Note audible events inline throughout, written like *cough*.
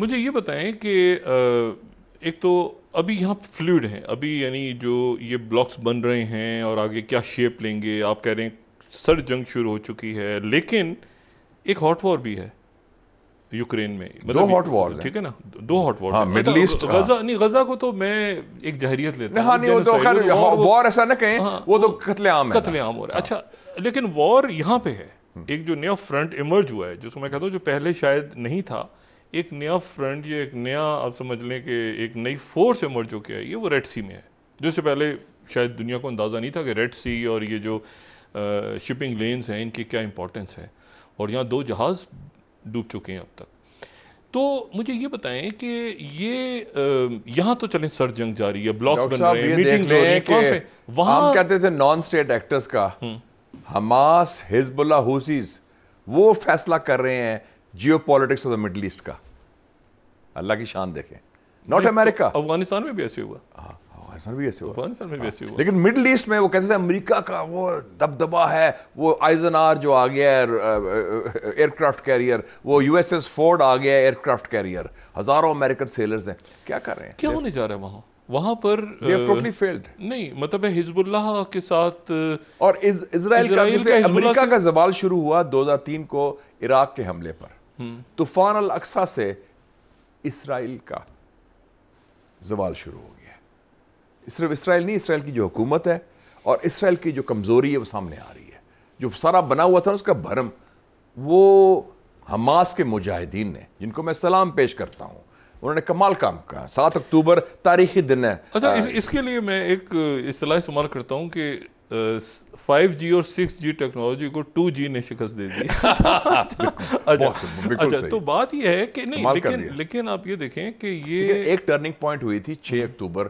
मुझे ये बताएं कि एक तो अभी यहाँ फ्लूड हैं अभी यानी जो ये ब्लॉक्स बन रहे हैं और आगे क्या शेप लेंगे आप कह रहे हैं सर जंग शुरू हो चुकी है लेकिन एक हॉट वॉर भी है यूक्रेन में मतलब दो हॉट वॉर ठीक है ना दो hot war middle east Gaza नहीं गजा को तो मैं एक जहरियत लेता हूँ हाँ, नहीं वो तो खैर वॉर हाँ, ऐसा ना कहें हाँ, वो तो कत्लेआम है कत्लेआम हो रहा है अच्छा लेकिन वॉर यहाँ पे है हम्म। एक जो नया फ्रंट इमर्ज हुआ है जिसको मैं कहता हूँ जो पहले शायद नहीं था एक नया फ्रंट या एक नया आप समझ लें कि एक नई फोर्स एमर जो क्या है वो रेड सी में है जिससे पहले शायद दुनिया को अंदाज़ा नहीं था कि रेड सी और ये जो आ, शिपिंग लेन्स हैं इनकी क्या इंपॉर्टेंस है और यहाँ दो जहाज़ डूब चुके हैं अब तक तो मुझे ये बताएं कि ये यहाँ तो चलें सर जंग रही है ब्लॉक्स बन रहे हैं मीटिंग हो रही है कौन से वहाँ हम कहते थे नॉन स्टेट एक्टर्स का हम्म। हमास हिजबुल्ला हुसीज वो फैसला कर रहे हैं geopolitics of the middle east का अल्लाह की शान देखें नॉट अमेरिका अफगानिस्तान में भी ऐसे हुआ हाँ अफगानिस्तान भी ऐसे हुआ अफगानिस्तान में भी हाँ, ऐसे हुआ लेकिन मिडल ईस्ट में वो कहते थे अमेरिका का वो दबदबा है वो आइजनार जो आ गया है एयरक्राफ्ट कैरियर वो यूएसएस फोर्ड आ गया है एयरक्राफ्ट कैरियर हजारों अमेरिकन सेलर्स हैं क्या कर रहे हैं क्या होने जा रहे है वहाँ वहाँ पर टोटली फेल्ड नहीं मतलब है हिजबुल्लाह के साथ और इजराइल का अमेरिका का जवाल शुरू हुआ 2003 को इराक के हमले पर तूफान अल अक्सा से इसराइल का जवाल शुरू हो गया सिर्फ इसराइल नहीं इसराइल की जो हुकूमत है और इसराइल की जो कमज़ोरी है वो सामने आ रही है जो सारा बना हुआ था उसका भरम वो हमास के मुजाहिदीन ने जिनको मैं सलाम पेश करता हूँ उन्होंने कमाल काम कहा सात अक्टूबर तारीखी दिन है अच्छा इस, इसके लिए मैं एक इस्तेमाल करता हूँ कि फाइव जी और सिक्स जी टेक्नोलॉजी को टू जी ने शिकस्त दे दी *laughs* अच्छा अच्छा, अच्छा तो बात यह है कि नहीं लेकिन लेकिन आप ये देखें कि ये एक टर्निंग पॉइंट हुई थी छः हम्म। अक्टूबर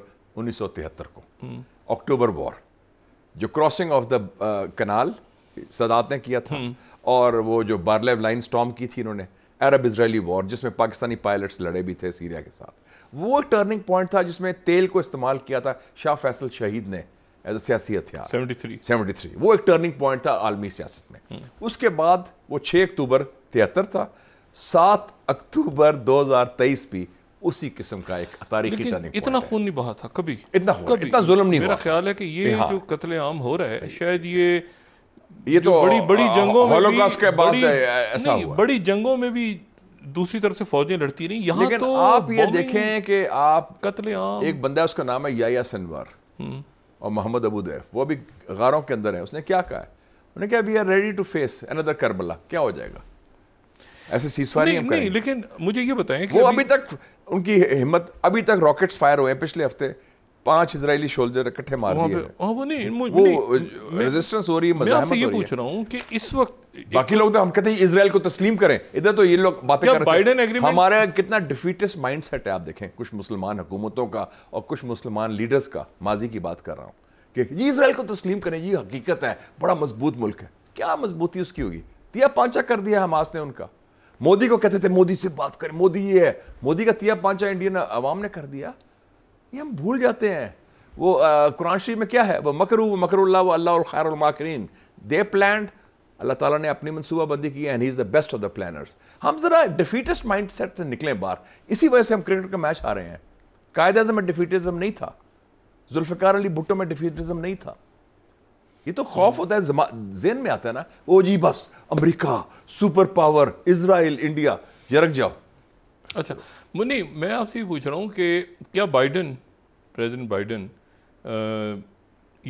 तिहत्तर को हम्म। अक्टूबर वॉर जो crossing of the canal Sadat ने किया था हम्म। और वो जो बारलेव लाइन स्टॉम की थी इन्होंने अरब इसराइली वॉर जिसमें पाकिस्तानी पायलट्स लड़े भी थे सीरिया के साथ वो एक टर्निंग पॉइंट था जिसमें तेल को इस्तेमाल किया था शाह फैसल शहीद ने एज ए सियासी हथियार सेवेंटी थ्री वो एक टर्निंग पॉइंट था आलमी सियासत में hmm. उसके बाद वो छः अक्टूबर तिहत्तर था सात अक्टूबर दो हजार तेईस भी उसी किस्म का एक तारीखी इतना खून नहीं बहा था कभी इतना कभी इतना जुल्म नहीं मेरा ख्याल है कि ये जो कत्ले आम हो रहा है शायद ये ये तो बड़ी बड़ी जंगों में के बाद ऐसा हुआ बड़ी जंगों में भी दूसरी तरफ से फौजें लड़ती रही यहाँ तो आप ये देखें कि आप कत्ले एक बंदा उसका नाम है याया सनवार hmm. और मोहम्मद अबू दैफ वो अभी गारों के अंदर है उसने क्या कहा है उन्होंने कहा we are ready to face another Karbala क्या हो जाएगा ऐसे सीजफायर नहीं, नहीं, नहीं लेकिन मुझे ये बताएं कि वो अभी, अभी तक उनकी हिम्मत अभी तक रॉकेट्स फायर हुए हैं पिछले हफ्ते पांच इजरायली सोल्जर इकट्ठे मार दिए हां वो नहीं मुझ, वो रेजिस्टेंस हो रही है मजाक ये पूछ रहा हूं कि इस वक्त बाकी लोग तो हम कहते हैं इसराइल को तस्लीम करें इधर तो ये लोग बातें कर बाइडेन एग्रीमेंट हमारा कितना डिफीटिस्ट माइंडसेट है आप देखें कुछ मुसलमान हुकूमतों का और कुछ मुसलमान लीडर्स का माजी की बात कर रहा हूं कि ये इसराइल को तस्लीम करें ये हकीकत है बड़ा मजबूत मुल्क है क्या मजबूती उसकी होगी तिया पांचा कर दिया हमास ने उनका मोदी को कहते थे मोदी से बात करें मोदी ये है मोदी का तिया पांचा इंडियन अवाम ने कर दिया ये हम भूल जाते हैं वो कुरान शरीफ में क्या है वह मकरू मकरुल्ला वो अल्लाह खैरमाकरीन दे प्लान अल्लाह ताला ने अपनी मनसूबाबंदी की and he is the best of the planners हम ज़रा डिफीटस्ट माइंड सेट से निकलें बाहर इसी वजह से हम क्रिकेट का मैच आ रहे हैं कायद अजम में डिफीटिज्म नहीं था जुल्फ़िकार अली भुट्टो में डिफीटिज्म नहीं था ये तो खौफ हम्म। होता है जेन में आता है ना वो जी बस America super power Israel India यरक जाओ अच्छा मुन्नी मैं आपसे पूछ रहा हूँ कि क्या बाइडन प्रेसिडेंट बाइडन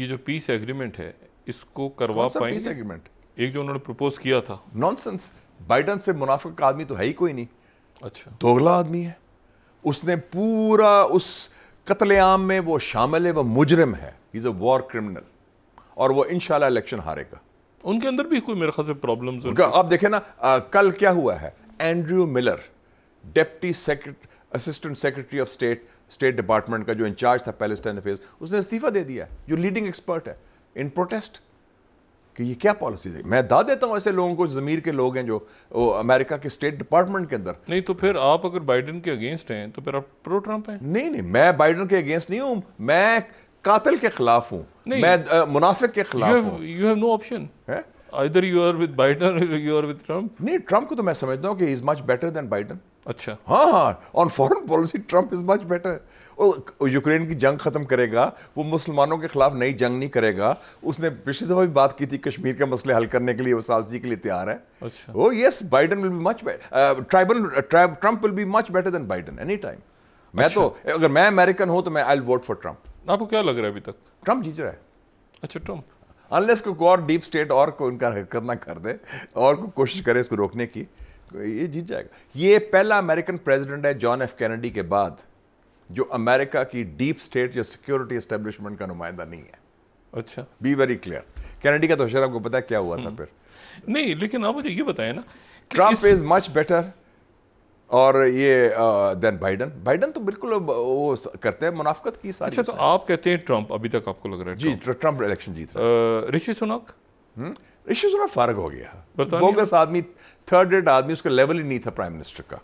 ये जो पीस एग्रीमेंट है इसको करवा पाए पीस एग्रीमेंट एक जो उन्होंने प्रपोज किया था नॉनसेंस बाइडन से मुनाफिक का आदमी तो है ही कोई नहीं अच्छा दोगला आदमी है उसने पूरा उस कतलेआम में वो शामिल है वो मुजरम है इज अ वॉर क्रिमिनल और वो इनशाला इलेक्शन हारेगा उनके अंदर भी कोई मेरे ख्याल से आप देखें ना आ, कल क्या हुआ है Andrew Miller deputy assistant secretary of state state department का जो इंचार्ज था पैलेस्टाइन अफेयर्स उसने इस्तीफा दे दिया जो लीडिंग एक्सपर्ट है इन प्रोटेस्ट कि ये क्या पॉलिसी है मैं दा देता हूँ ऐसे लोगों को जमीर के लोग हैं जो अमेरिका के स्टेट डिपार्टमेंट के अंदर नहीं तो फिर आप अगर बाइडन के अगेंस्ट हैं तो फिर आप प्रो ट्रंप हैं नहीं नहीं मैं बाइडन के अगेंस्ट नहीं हूँ मैं कातिल के खिलाफ हूँ मैं आ, मुनाफिक के खिलाफ you have no option either you are with Biden you are with Trump नहीं ट्रंप को तो मैं समझता हूँ कि is much better than Biden अच्छा हाँ हाँ on foreign policy Trump is much better Ukraine की जंग ख़त्म करेगा वो मुसलमानों के खिलाफ नई जंग नहीं करेगा उसने पिछली दफ़ा भी बात की थी कश्मीर के मसले हल करने के लिए वो सालसी के लिए तैयार है अच्छा। Oh yes Biden will be much terrible Trump will be much better than Biden any time मैं तो अच्छा। अगर मैं अमेरिकन हूं तो मैं आई वोट फॉर ट्रंप आपको क्या लग रहा है अभी तक ट्रंप जीत रहा है अच्छा ट्रंप अनलेस को और डीप स्टेट और को इनका करना कर दे और को कोशिश करे इसको रोकने की ये जीत जाएगा ये पहला अमेरिकन प्रेसिडेंट है जॉन एफ कैनेडी के बाद जो अमेरिका की डीप स्टेट या सिक्योरिटी एस्टेब्लिशमेंट का नुमाइंदा नहीं है अच्छा बी वेरी क्लियर कैनेडी का तो शर आपको पता है क्या हुआ था हम्म। फिर नहीं लेकिन आप मुझे ये बताए ना ट्रंप इज मच बेटर और ये देन बाइडन बाइडन तो बिल्कुल वो करते हैं मुनाफ्त की सारी अच्छा तो आप कहते हैं ट्रंप अभी तक आपको लग रहा है जी ट्रंप इलेक्शन जीत रहा ऋषि सुनक हम्म। इससे थोड़ा फारग हो गया बोगस आदमी थर्ड रेट आदमी उसका लेवल ही नहीं था प्राइम मिनिस्टर का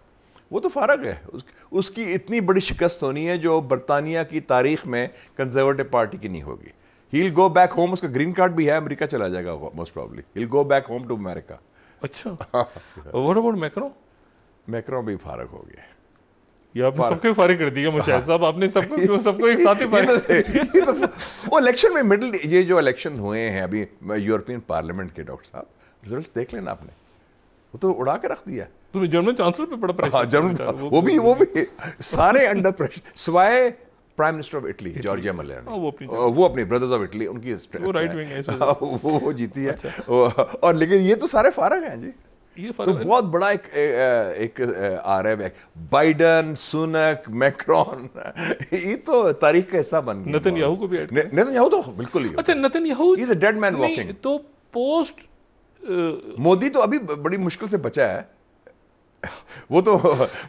वो तो फारग है उस, उसकी इतनी बड़ी शिकस्त होनी है जो बरतानिया की तारीख में कंजर्वेटिव पार्टी की नहीं होगी ही गो बैक होम उसका ग्रीन कार्ड भी है अमेरिका चला जाएगा most probably he'll go back home to America अच्छा व्हाट अबाउट मैक्रो मैक्रो भी फारक हो गया ये आपने सबको फारिग कर दिया मुशाहिद साहब आपने सबको क्यों सबको एक साथ ही *laughs* फारिग तो- कर दिया इलेक्शन तो में मिडिल ये जो इलेक्शन हुए हैं अभी यूरोपियन पार्लियामेंट के डॉक्टर साहब रिजल्ट्स देख लेना आपने वो तो उड़ा के रख दिया तुम्हें जर्मन चांसलर पे बड़ा प्रेशर जर्मन हाँ, वो भी वो भी सारे अंडर प्रेशर सिवाय prime minister of Italy Giorgia Meloni वो वो अपने ब्रदर्स ऑफ इटली उनकी वो राइट विंग है *laughs* वो जीती है अच्छा। और लेकिन ये तो सारे फारग हैं जी ये तो बहुत बड़ा एक ए, एक आ रहा है बाइडन सुनक मैक्रॉन ये तो तारीख का हिस्सा बन गया नितिन याहू को भी नितिन याहू तो बिल्कुल ही अच्छा Netanyahu is a dead man walking तो पोस्ट मोदी तो अभी बड़ी मुश्किल से बचा है वो तो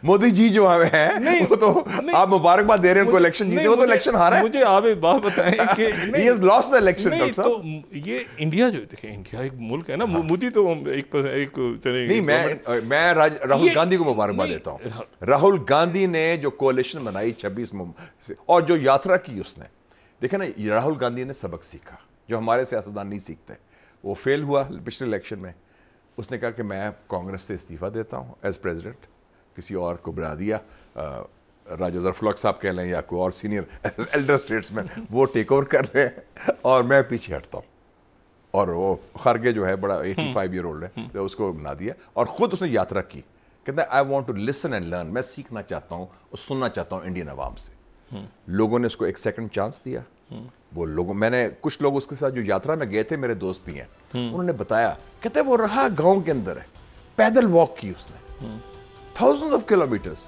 मोदी जी जो आवे हैं नहीं, वो तो नहीं, आप मुबारकबाद दे रहे हैं उनको इलेक्शन जीते वो तो इलेक्शन हारा है मुझे आप एक बात बताएं कि he is lost the election doctor तो ये इंडिया जो देखिए इंडिया एक मुल्क है ना हाँ। मोदी तो हम एक एक चले नहीं मैं मैं राहुल गांधी को मुबारकबाद देता हूं राहुल गांधी ने जो कोलिशन बनाई छब्बीस और जो यात्रा की उसने देखे ना राहुल गांधी ने सबक सीखा जो हमारे सियासतदान नहीं सीखते वो फेल हुआ पिछले इलेक्शन में उसने कहा कि मैं कांग्रेस से इस्तीफ़ा देता हूँ एज़ प्रेजिडेंट किसी और को बढ़ा दिया राजा जरफलॉक साहब कह लें या कोई और सीनियर एल्डर स्टेट्समैन वो टेक ओवर कर रहे हैं और मैं पीछे हटता हूँ और वो खारगे जो है बड़ा एटी फाइव ईयर ओल्ड है हम्म। तो उसको बना दिया और ख़ुद उसने यात्रा की कहते हैं I want to listen and learn मैं सीखना चाहता हूँ और सुनना चाहता हूँ इंडियन आवाम से हम्म। लोगों ने उसको एक सेकेंड चांस दिया हम्म। वो लोगों मैंने कुछ लोग उसके साथ जो यात्रा में गए थे मेरे दोस्त भी हैं हम्म। उन्होंने बताया कहते वो रहा गांव के अंदर है पैदल वॉक की उसने थाउजेंड ऑफ किलोमीटर्स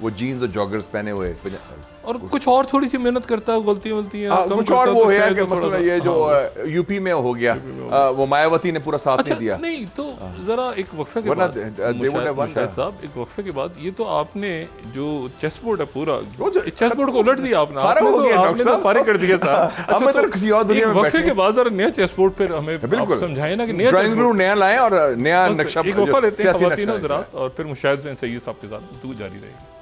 वो जीन्स और जॉगर्स पहने हुए और कुछ और थोड़ी सी मेहनत करता है गलती वलती हाँ, है कुछ और वो तो है कि मतलब ये जो हाँ, हाँ। यूपी में हो गया वो मायावती ने पूरा साथ नहीं अच्छा, दिया नहीं तो जरा एक वक्फे के बाद साहब एक वक्फे के बाद ये तो आपने जो चेस बोर्ड है पूरा चेस बोर्ड को उलट दिया आपने फारग हो तो गया डॉक्टर तो साहब फारग कर दिया था अच्छा, अब मैं किसी और दुनिया में वक्फे के बाद जरा नया चेस बोर्ड फिर हमें बिल्कुल समझाए ना कि नया ड्राइंग रूम नया लाए और नया नक्शा एक वक्फा लेते हैं सियासी और फिर मुशायद मुशाहिद सैयद साहब के साथ जारी रहेगी